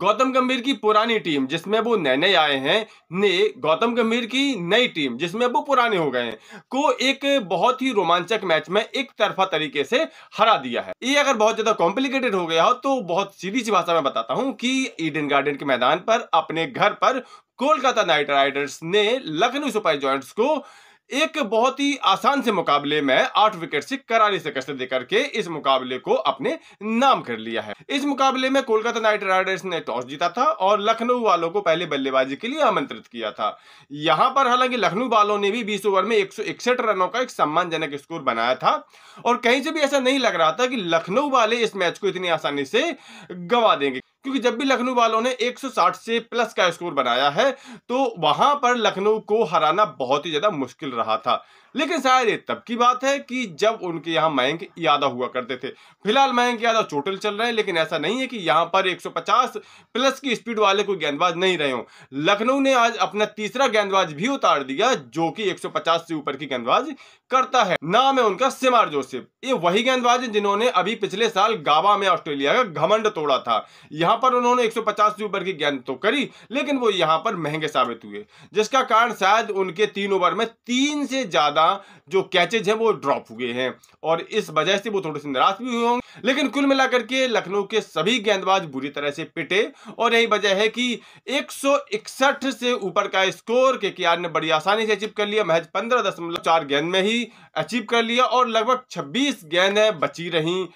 गौतम गंभीर की पुरानी टीम जिसमें वो नए नए आए हैं ने गौतम गंभीर की नई टीम जिसमें वो पुराने हो गए हैं को एक बहुत ही रोमांचक मैच में एक तरफा तरीके से हरा दिया है ये अगर बहुत ज्यादा कॉम्प्लिकेटेड हो गया हो तो बहुत सीधी सी भाषा में बताता हूं कि ईडन गार्डन के मैदान पर अपने घर पर कोलकाता नाइट राइडर्स ने लखनऊ सुपर जॉइंट्स को एक बहुत ही आसान से मुकाबले में आठ विकेट से करारी शिकस्त देकर के इस मुकाबले को अपने नाम कर लिया है इस मुकाबले में कोलकाता नाइट राइडर्स ने टॉस जीता था और लखनऊ वालों को पहले बल्लेबाजी के लिए आमंत्रित किया था यहां पर हालांकि लखनऊ वालों ने भी बीस ओवर में एक रनों का एक सम्मानजनक स्कोर बनाया था और कहीं से भी ऐसा नहीं लग रहा था कि लखनऊ वाले इस मैच को इतनी आसानी से गवा देंगे क्योंकि जब भी लखनऊ वालों ने 160 से प्लस का स्कोर बनाया है तो वहां पर लखनऊ को हराना बहुत ही ज्यादा मुश्किल रहा था लेकिन शायद ये तब की बात है कि जब उनके यहाँ मयंक यादव हुआ करते थे फिलहाल मयंक यादव चोटिल चल रहे हैं लेकिन ऐसा नहीं है कि यहाँ पर 150 प्लस की स्पीड वाले कोई गेंदबाज नहीं रहे हों लखनऊ ने आज अपना तीसरा गेंदबाज भी उतार दिया जो कि 150 से ऊपर की गेंदबाज करता है नाम है उनका सिमार जोसेफ ये वही गेंदबाज है जिन्होंने अभी पिछले साल गावा में ऑस्ट्रेलिया का घमंड तोड़ा था यहां पर उन्होंने एक से ऊपर की गेंद तो करी लेकिन वो यहां पर महंगे साबित हुए जिसका कारण शायद उनके तीन ओवर में तीन से ज्यादा का जो कैचेज है वो ड्रॉप हुए हैं और इस वजह से वो थोड़े से निराश भी हुए होंगे लेकिन कुल मिलाकर के लखनऊ के सभी गेंदबाज बुरी तरह से पिटे और यही वजह है कि एक से ऊपर का स्कोर के ने बड़ी आसानी से अचीव कर लिया महज पंद्रह गेंद में ही अचीव कर लिया और लगभग 26 गेंदें बची रहीं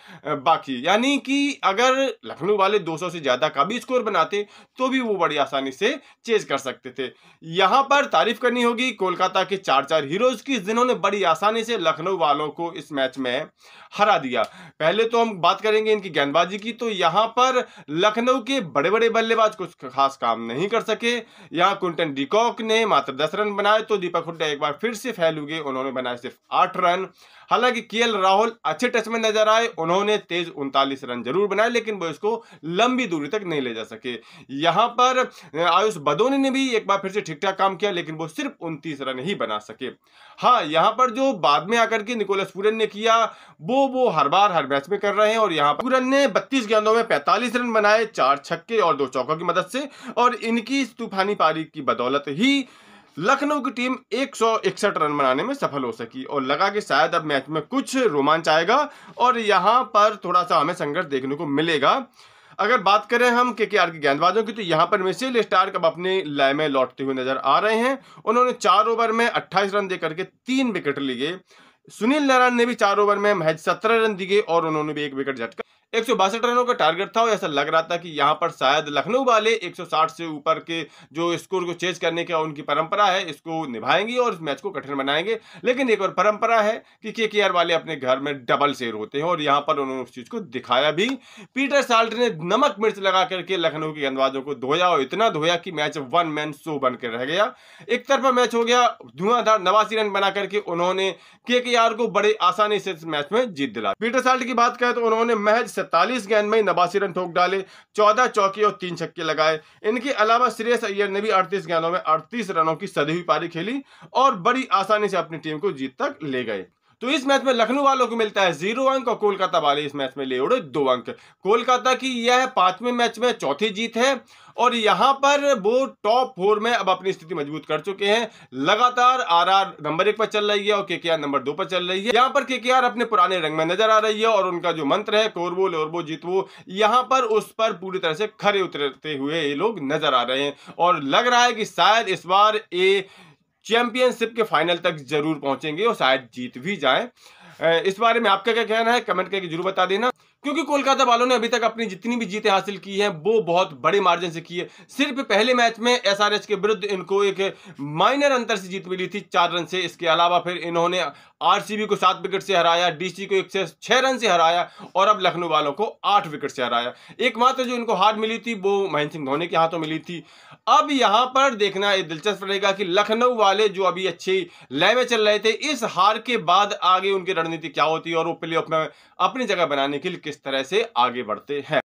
बाकी यानी कि अगर लखनऊ वाले 200 से ज़्यादा का भी स्कोर बनाते तो भी वो बड़ी आसानी से चेज कर सकते थे यहाँ पर तारीफ करनी होगी कोलकाता के चार चार हीरोज की जिन्होंने बड़ी आसानी से लखनऊ वालों को इस मैच में हरा दिया पहले तो हम बात करेंगे इनकी गेंदबाजी की तो यहाँ पर लखनऊ के बड़े बड़े बल्लेबाज कुछ खास काम नहीं कर सके यहाँ कुंटन डिकॉक ने मात्र दस रन बनाए तो दीपक हुड्डा एक बार फिर से फैल हुए उन्होंने बनाए सिर्फ आठ आठ रन हालांकि के राहुल अच्छे टच में नजर आए उन्होंने तेज उनतालीस रन जरूर बनाए लेकिन वो इसको लंबी दूरी तक नहीं ले जा सके यहां पर आयुष बदोनी ने भी एक बार फिर से ठीक ठाक काम किया लेकिन वो सिर्फ उनतीस रन ही बना सके हाँ यहां पर जो बाद में आकर के निकोलस पूरन ने किया वो वो हर बार हर मैच में कर रहे हैं और यहाँ पर पूरन ने बत्तीस गेंदों में पैंतालीस रन बनाए चार छक्के और दो चौकों की मदद से और इनकी तूफानी पारी की बदौलत ही लखनऊ की टीम एक रन बनाने में सफल हो सकी और लगा कि शायद अब मैच में कुछ रोमांच आएगा और यहाँ पर थोड़ा सा हमें संघर्ष देखने को मिलेगा अगर बात करें हम के के आर के गेंदबाजों की तो यहाँ पर मिशेल स्टार्क अब अपने लय में लौटते हुए नजर आ रहे हैं उन्होंने चार ओवर में 28 रन देकर के तीन विकेट लिए सुनील नारायण ने भी चार ओवर में महज सत्रह रन दिए और उन्होंने भी एक विकेट झटका एक रनों का टारगेट था और ऐसा लग रहा था कि यहाँ पर शायद लखनऊ वाले 160 से ऊपर के जो स्कोर को चेज करने का उनकी परंपरा है इसको निभाएंगी और इस मैच को कठिन बनाएंगे लेकिन एक और परंपरा है कि के के वाले अपने घर में डबल शेर होते हैं और यहाँ पर उन्होंने उस चीज़ को दिखाया भी पीटर साल्ट ने नमक मिर्च लगा करके लखनऊ के गेंदबाजों को धोया और इतना धोया कि मैच वन मैन शो बन कर रह गया एक तरफा मैच हो गया धुआंधार नवासी रन बना करके उन्होंने के को बड़े आसानी से इस मैच में जीत दिला पीटर साल्ट की बात करें तो उन्होंने महज सत्तालीस गेंद में नवासी रन ठोक डाले चौदह चौके और तीन छक्के लगाए इनके अलावा श्रेयस अय्यर ने भी अड़तीस गेंदों में अड़तीस रनों की सदी हुई पारी खेली और बड़ी आसानी से अपनी टीम को जीत तक ले गए तो इस मैच में लखनऊ वालों को मिलता है जीरो अंक और कोलकाता वाले इस मैच में ले उड़े दो अंक कोलकाता की यह पांचवें मैच में चौथी जीत है और यहां पर वो टॉप फोर में अब अपनी स्थिति मजबूत कर चुके हैं लगातार आरआर नंबर एक पर चल रही है और केकेआर नंबर दो पर चल रही है यहां पर केकेआर अपने पुराने रंग में नजर आ रही है और उनका जो मंत्र है कोरबो लोरबो जीतवो यहां पर उस पर पूरी तरह से खरे उतरते हुए ये लोग नजर आ रहे हैं और लग रहा है कि शायद इस बार ये चैंपियनशिप के फाइनल तक जरूर पहुंचेंगे और शायद जीत भी जाए इस बारे में आपका क्या कहना है कमेंट करके जरूर बता देना क्योंकि कोलकाता वालों ने अभी तक अपनी जितनी भी जीतें हासिल की हैं वो बहुत बड़े मार्जिन से की है सिर्फ पहले मैच में एसआरएच के विरुद्ध इनको एक माइनर अंतर से जीत मिली थी चार रन से इसके अलावा फिर इन्होंने आरसीबी को सात विकेट से हराया डीसी को एक से छह रन से हराया और अब लखनऊ वालों को आठ विकेट से हराया एकमात्र जो इनको हार मिली थी वो महेंद्र सिंह धोनी के हाथों मिली थी अब यहां पर देखना ये दिलचस्प रहेगा कि लखनऊ वाले जो अभी अच्छे लय में चल रहे थे इस हार के बाद आगे उनकी रणनीति क्या होती है और वो प्ले ऑफ में अपनी जगह बनाने के लिए किस तरह से आगे बढ़ते हैं